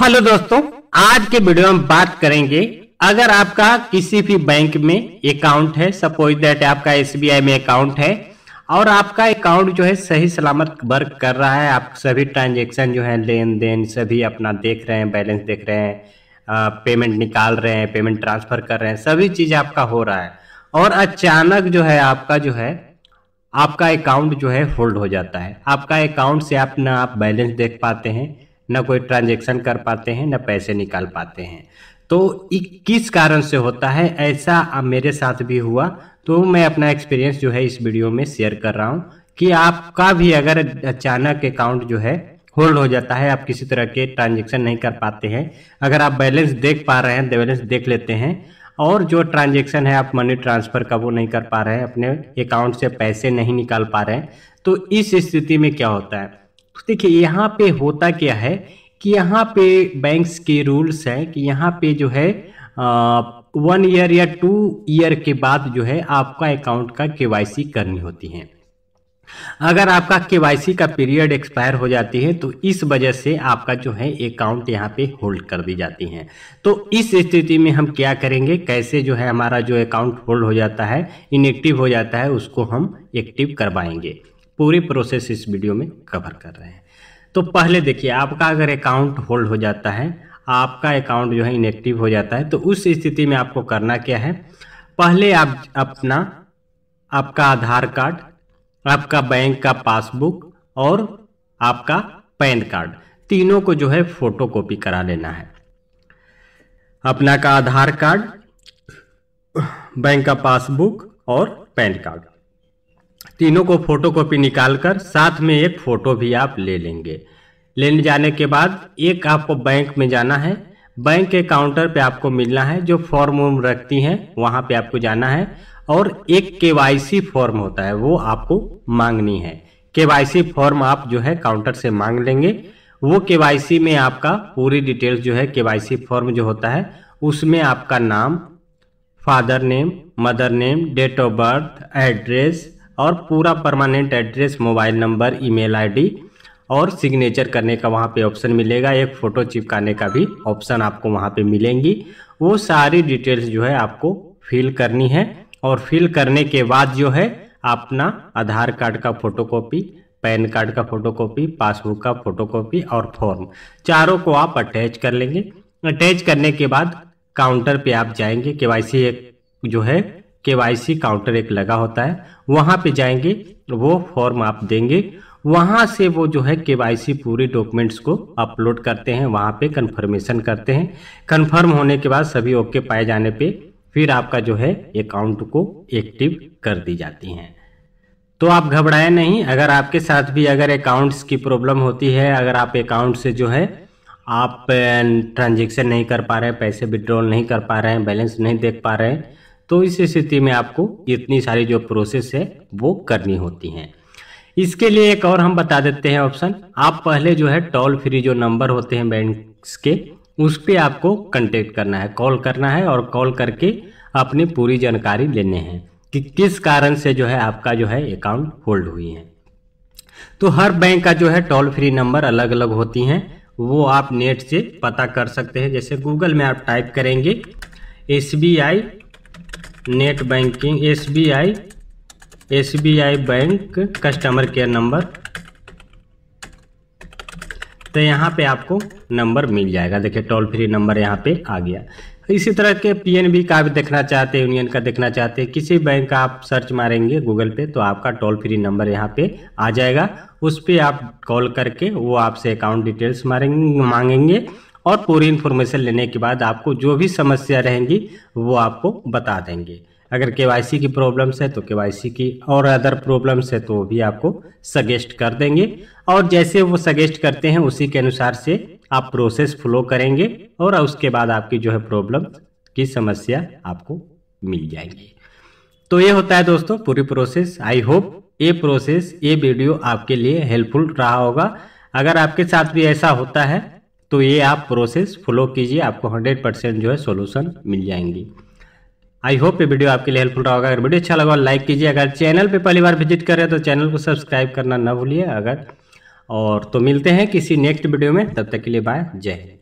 hello दोस्तों आज के वीडियो में बात करेंगे अगर आपका किसी भी बैंक में अकाउंट है सपोज दैट आपका एसबीआई में अकाउंट है और आपका अकाउंट जो है सही सलामत वर्क कर रहा है आप सभी ट्रांजेक्शन जो है लेन देन सभी अपना देख रहे हैं बैलेंस देख रहे हैं पेमेंट निकाल रहे हैं पेमेंट ट्रांसफर कर रहे हैं सभी चीज आपका हो रहा है और अचानक जो है आपका जो है आपका अकाउंट जो है होल्ड हो जाता है आपका अकाउंट से आप ना आप बैलेंस देख पाते हैं न कोई ट्रांजेक्शन कर पाते हैं न पैसे निकाल पाते हैं तो किस कारण से होता है ऐसा मेरे साथ भी हुआ तो मैं अपना एक्सपीरियंस जो है इस वीडियो में शेयर कर रहा हूँ कि आपका भी अगर अचानक अकाउंट जो है होल्ड हो जाता है आप किसी तरह के ट्रांजेक्शन नहीं कर पाते हैं अगर आप बैलेंस देख पा रहे हैं बैलेंस देख लेते हैं और जो ट्रांजेक्शन है आप मनी ट्रांसफ़र का वो नहीं कर पा रहे हैं अपने अकाउंट से पैसे नहीं निकाल पा रहे हैं तो इस स्थिति में क्या होता है तो देखिए यहाँ पे होता क्या है कि यहाँ पे बैंक्स के रूल्स हैं कि यहाँ पे जो है वन ईयर या टू ईयर के बाद जो है आपका अकाउंट का केवाईसी करनी होती है अगर आपका केवाईसी का पीरियड एक्सपायर हो जाती है तो इस वजह से आपका जो है अकाउंट यहाँ पे होल्ड कर दी जाती है तो इस स्थिति में हम क्या करेंगे कैसे जो है हमारा जो अकाउंट होल्ड हो जाता है इनएक्टिव हो जाता है उसको हम एक्टिव करवाएंगे पूरी प्रोसेस इस वीडियो में कवर कर रहे हैं तो पहले देखिए आपका अगर अकाउंट होल्ड हो जाता है आपका अकाउंट जो है इनएक्टिव हो जाता है तो उस स्थिति में आपको करना क्या है पहले आप अपना आपका आधार कार्ड आपका बैंक का पासबुक और आपका पैन कार्ड तीनों को जो है फोटो कॉपी करा लेना है अपना का आधार कार्ड बैंक का पासबुक और पैन कार्ड तीनों को फोटो कॉपी निकाल कर साथ में एक फ़ोटो भी आप ले लेंगे ले जाने के बाद एक आपको बैंक में जाना है बैंक के काउंटर पे आपको मिलना है जो फॉर्म वॉर्म रखती हैं वहाँ पे आपको जाना है और एक के फॉर्म होता है वो आपको मांगनी है के फॉर्म आप जो है काउंटर से मांग लेंगे वो के में आपका पूरी डिटेल्स जो है के फॉर्म जो होता है उसमें आपका नाम father name mother name date of birth address और पूरा permanent address mobile number email ID और सिग्नेचर करने का वहाँ पे ऑप्शन मिलेगा एक फ़ोटो चिपकाने का भी ऑप्शन आपको वहाँ पे मिलेंगी वो सारी डिटेल्स जो है आपको फिल करनी है और फिल करने के बाद जो है अपना आधार कार्ड का फोटोकॉपी पैन कार्ड का फोटोकॉपी पासबुक का फोटोकॉपी और फॉर्म चारों को आप अटैच कर लेंगे अटैच करने के बाद काउंटर पे आप जाएंगे के एक जो है के काउंटर एक लगा होता है वहां पे जाएंगे वो फॉर्म आप देंगे वहां से वो जो है के पूरी डॉक्यूमेंट्स को अपलोड करते हैं वहां पे कंफर्मेशन करते हैं कंफर्म होने के बाद सभी ओके पाए जाने पे फिर आपका जो है अकाउंट को एक्टिव कर दी जाती है तो आप घबराए नहीं अगर आपके साथ भी अगर अकाउंट्स की प्रॉब्लम होती है अगर आप अकाउंट से जो है आप ट्रांजेक्शन नहीं कर पा रहे हैं पैसे विड्रॉल नहीं कर पा रहे हैं बैलेंस नहीं देख पा रहे हैं तो इस स्थिति में आपको इतनी सारी जो प्रोसेस है वो करनी होती है इसके लिए एक और हम बता देते हैं ऑप्शन आप पहले जो है टोल फ्री जो नंबर होते हैं बैंक के उस पर आपको कंटेक्ट करना है कॉल करना है और कॉल करके अपनी पूरी जानकारी लेने हैं कि किस कारण से जो है आपका जो है अकाउंट होल्ड हुई है तो हर बैंक का जो है टोल फ्री नंबर अलग अलग होती हैं वो आप नेट से पता कर सकते हैं जैसे गूगल में आप टाइप करेंगे S B I net banking S B I S B I bank customer care number तो यहाँ पे आपको नंबर मिल जाएगा देखिए टोल फ्री नंबर यहाँ पे आ गया इसी तरह के पीएनबी का भी देखना चाहते हैं यूनियन का देखना चाहते हैं किसी बैंक का आप सर्च मारेंगे गूगल पे तो आपका टोल फ्री नंबर यहाँ पे आ जाएगा उस पर आप कॉल करके वो आपसे अकाउंट डिटेल्स मारेंगे मांगेंगे और पूरी इन्फॉर्मेशन लेने के बाद आपको जो भी समस्या रहेंगी वो आपको बता देंगे अगर के की प्रॉब्लम्स है तो के की और अदर प्रॉब्लम्स है तो वो भी आपको सजेस्ट कर देंगे और जैसे वो सजेस्ट करते हैं उसी के अनुसार से आप प्रोसेस फॉलो करेंगे और उसके बाद आपकी जो है प्रॉब्लम की समस्या आपको मिल जाएंगी तो ये होता है दोस्तों पूरी प्रोसेस आई होप ये प्रोसेस ये वीडियो आपके लिए हेल्पफुल रहा होगा अगर आपके साथ भी ऐसा होता है तो ये आप प्रोसेस फॉलो कीजिए आपको 100 परसेंट जो है सोल्यूशन मिल जाएंगी आई होप ये वीडियो आपके लिए हेल्पफुल रहा होगा अगर वीडियो अच्छा लगा लाइक कीजिए अगर चैनल पे पहली बार विजिट करें तो चैनल को सब्सक्राइब करना ना भूलिए अगर और तो मिलते हैं किसी नेक्स्ट वीडियो में तब तक के लिए बाय जय हिंद